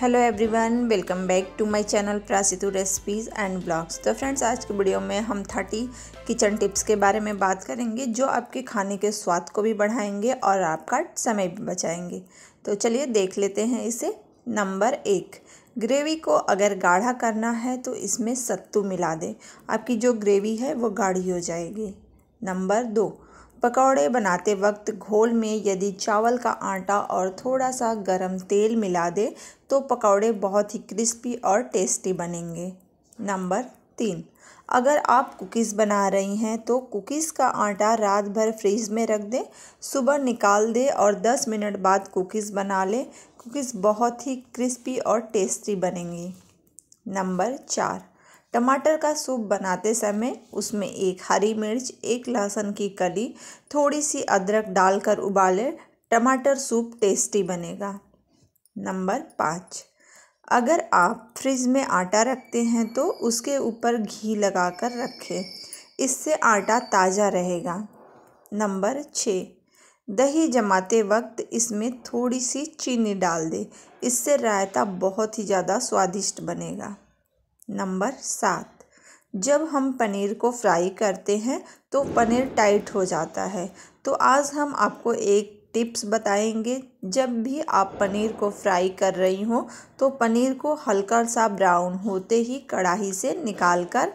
hello everyone welcome back to my channel Prasitu recipes and blogs तो friends आज के video में हम थर्टी किचन टिप्स के बारे में बात करेंगे जो आपके खाने के स्वाद को भी बढ़ाएंगे और आपका समय भी बचाएंगे तो चलिए देख लेते हैं इसे नंबर एक ग्रेवी को अगर गाढ़ा करना है तो इसमें सत्तू मिला दें आपकी जो ग्रेवी है वो गाढ़ी हो जाएगी नंबर दो पकौड़े बनाते वक्त घोल में यदि चावल का आटा और थोड़ा सा गरम तेल मिला दे तो पकौड़े बहुत ही क्रिस्पी और टेस्टी बनेंगे नंबर तीन अगर आप कुकीज़ बना रही हैं तो कुकीज़ का आटा रात भर फ्रीज में रख दें सुबह निकाल दें और 10 मिनट बाद कुकीज़ बना लें कुकीज़ बहुत ही क्रिस्पी और टेस्टी बनेंगी नंबर चार टमाटर का सूप बनाते समय उसमें एक हरी मिर्च एक लहसुन की कली थोड़ी सी अदरक डालकर उबालें टमाटर सूप टेस्टी बनेगा नंबर पाँच अगर आप फ्रिज में आटा रखते हैं तो उसके ऊपर घी लगाकर रखें इससे आटा ताज़ा रहेगा नंबर छः दही जमाते वक्त इसमें थोड़ी सी चीनी डाल दें इससे रायता बहुत ही ज़्यादा स्वादिष्ट बनेगा नंबर सात जब हम पनीर को फ्राई करते हैं तो पनीर टाइट हो जाता है तो आज हम आपको एक टिप्स बताएंगे जब भी आप पनीर को फ्राई कर रही हो तो पनीर को हल्का सा ब्राउन होते ही कढ़ाई से निकाल कर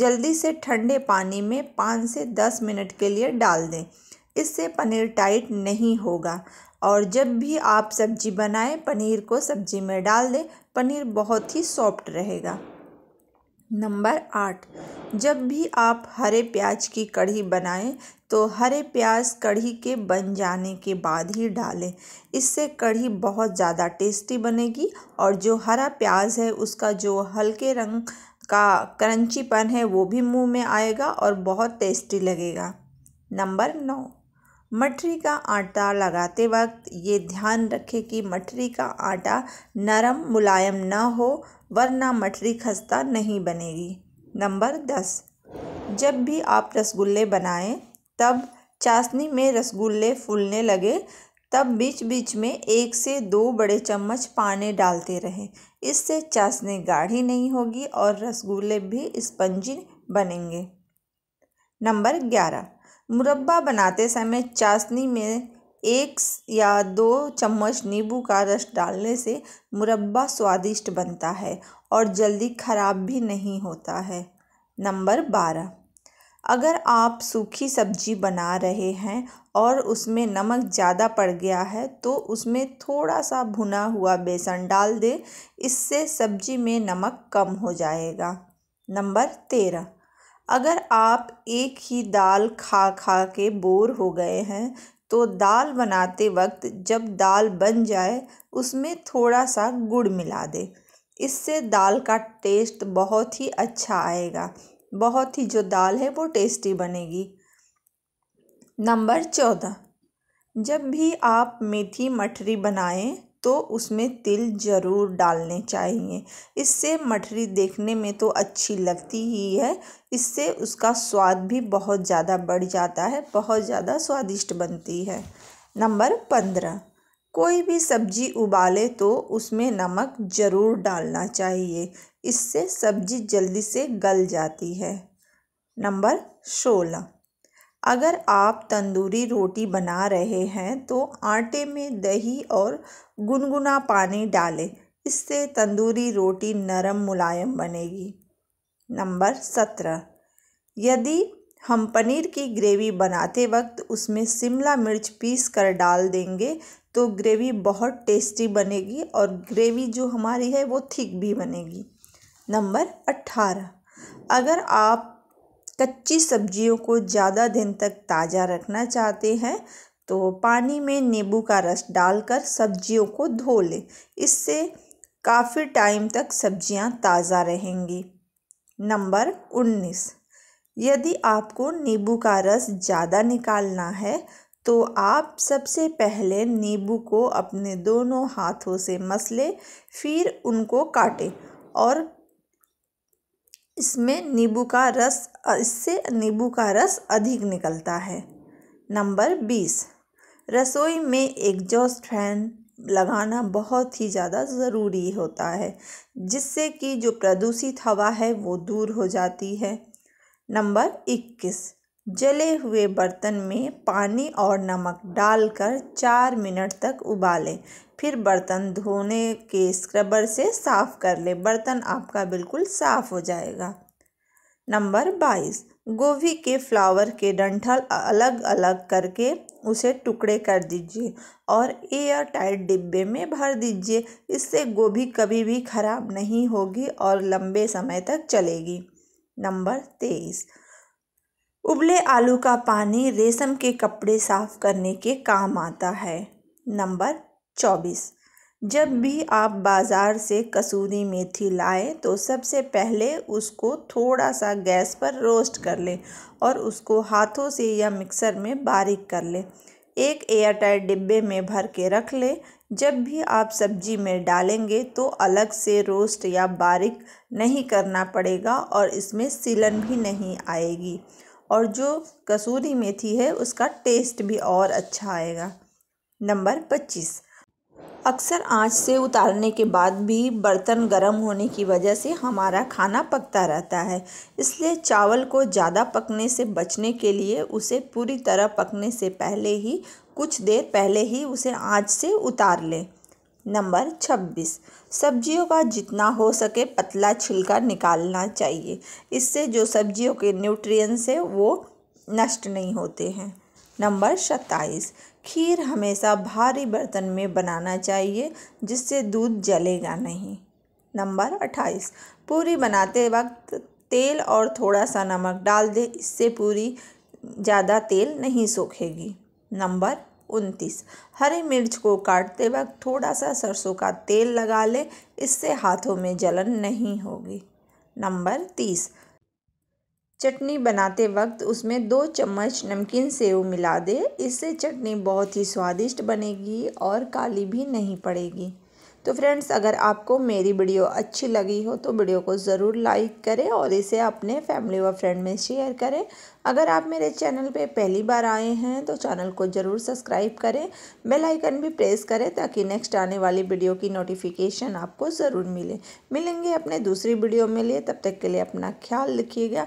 जल्दी से ठंडे पानी में पाँच से दस मिनट के लिए डाल दें इससे पनीर टाइट नहीं होगा और जब भी आप सब्ज़ी बनाएं पनीर को सब्ज़ी में डाल दें पनीर बहुत ही सॉफ्ट रहेगा नंबर आठ जब भी आप हरे प्याज की कढ़ी बनाएं तो हरे प्याज कढ़ी के बन जाने के बाद ही डालें इससे कढ़ी बहुत ज़्यादा टेस्टी बनेगी और जो हरा प्याज है उसका जो हल्के रंग का क्रंचीपन है वो भी मुंह में आएगा और बहुत टेस्टी लगेगा नंबर नौ मठरी का आटा लगाते वक्त ये ध्यान रखें कि मठरी का आटा नरम मुलायम ना हो वरना मठरी खस्ता नहीं बनेगी नंबर दस जब भी आप रसगुल्ले बनाएं तब चाशनी में रसगुल्ले फूलने लगे तब बीच बीच में एक से दो बड़े चम्मच पानी डालते रहें इससे चाशनी गाढ़ी नहीं होगी और रसगुल्ले भी स्पंजी बनेंगे नंबर ग्यारह मुरब्बा बनाते समय चाशनी में एक या दो चम्मच नींबू का रस डालने से मुरब्बा स्वादिष्ट बनता है और जल्दी खराब भी नहीं होता है नंबर बारह अगर आप सूखी सब्जी बना रहे हैं और उसमें नमक ज़्यादा पड़ गया है तो उसमें थोड़ा सा भुना हुआ बेसन डाल दें इससे सब्जी में नमक कम हो जाएगा नंबर तेरह अगर आप एक ही दाल खा खा के बोर हो गए हैं तो दाल बनाते वक्त जब दाल बन जाए उसमें थोड़ा सा गुड़ मिला दे इससे दाल का टेस्ट बहुत ही अच्छा आएगा बहुत ही जो दाल है वो टेस्टी बनेगी नंबर चौदह जब भी आप मेथी मठरी बनाएं तो उसमें तिल ज़रूर डालने चाहिए इससे मठरी देखने में तो अच्छी लगती ही है इससे उसका स्वाद भी बहुत ज़्यादा बढ़ जाता है बहुत ज़्यादा स्वादिष्ट बनती है नंबर पंद्रह कोई भी सब्जी उबाले तो उसमें नमक ज़रूर डालना चाहिए इससे सब्जी जल्दी से गल जाती है नंबर सोलह अगर आप तंदूरी रोटी बना रहे हैं तो आटे में दही और गुनगुना पानी डालें इससे तंदूरी रोटी नरम मुलायम बनेगी नंबर सत्रह यदि हम पनीर की ग्रेवी बनाते वक्त उसमें शिमला मिर्च पीस कर डाल देंगे तो ग्रेवी बहुत टेस्टी बनेगी और ग्रेवी जो हमारी है वो थिक भी बनेगी नंबर अट्ठारह अगर आप कच्ची सब्जियों को ज़्यादा दिन तक ताज़ा रखना चाहते हैं तो पानी में नींबू का रस डालकर सब्जियों को धो लें इससे काफ़ी टाइम तक सब्जियां ताज़ा रहेंगी नंबर उन्नीस यदि आपको नींबू का रस ज़्यादा निकालना है तो आप सबसे पहले नींबू को अपने दोनों हाथों से मसलें फिर उनको काटें और इसमें नींबू का रस और इससे नींबू का रस अधिक निकलता है नंबर बीस रसोई में एग्जॉस्ट फैन लगाना बहुत ही ज़्यादा ज़रूरी होता है जिससे कि जो प्रदूषित हवा है वो दूर हो जाती है नंबर इक्कीस जले हुए बर्तन में पानी और नमक डालकर चार मिनट तक उबालें फिर बर्तन धोने के स्क्रबर से साफ़ कर लें बर्तन आपका बिल्कुल साफ़ हो जाएगा नंबर बाईस गोभी के फ्लावर के डंठल अलग अलग करके उसे टुकड़े कर दीजिए और एयर टाइट डिब्बे में भर दीजिए इससे गोभी कभी भी खराब नहीं होगी और लंबे समय तक चलेगी नंबर तेईस उबले आलू का पानी रेशम के कपड़े साफ करने के काम आता है नंबर चौबीस जब भी आप बाज़ार से कसूरी मेथी लाएं तो सबसे पहले उसको थोड़ा सा गैस पर रोस्ट कर लें और उसको हाथों से या मिक्सर में बारीक कर लें एक एयरटाइट डिब्बे में भर के रख लें जब भी आप सब्जी में डालेंगे तो अलग से रोस्ट या बारीक नहीं करना पड़ेगा और इसमें सीलन भी नहीं आएगी और जो कसूरी मेथी है उसका टेस्ट भी और अच्छा आएगा नंबर पच्चीस अक्सर आंच से उतारने के बाद भी बर्तन गर्म होने की वजह से हमारा खाना पकता रहता है इसलिए चावल को ज़्यादा पकने से बचने के लिए उसे पूरी तरह पकने से पहले ही कुछ देर पहले ही उसे आंच से उतार लें नंबर छब्बीस सब्जियों का जितना हो सके पतला छिलका निकालना चाहिए इससे जो सब्जियों के न्यूट्रिएंट्स हैं वो नष्ट नहीं होते हैं नंबर सत्ताईस खीर हमेशा भारी बर्तन में बनाना चाहिए जिससे दूध जलेगा नहीं नंबर अट्ठाईस पूरी बनाते वक्त तेल और थोड़ा सा नमक डाल दें इससे पूरी ज़्यादा तेल नहीं सोखेगी नंबर उनतीस हरी मिर्च को काटते वक्त थोड़ा सा सरसों का तेल लगा लें इससे हाथों में जलन नहीं होगी नंबर तीस चटनी बनाते वक्त उसमें दो चम्मच नमकीन सेव मिला दें इससे चटनी बहुत ही स्वादिष्ट बनेगी और काली भी नहीं पड़ेगी तो फ्रेंड्स अगर आपको मेरी वीडियो अच्छी लगी हो तो वीडियो को ज़रूर लाइक करें और इसे अपने फैमिली व फ्रेंड में शेयर करें अगर आप मेरे चैनल पे पहली बार आए हैं तो चैनल को ज़रूर सब्सक्राइब करें बेल आइकन भी प्रेस करें ताकि नेक्स्ट आने वाली वीडियो की नोटिफिकेशन आपको ज़रूर मिले मिलेंगे अपने दूसरी वीडियो में लिए तब तक के लिए अपना ख्याल रखिएगा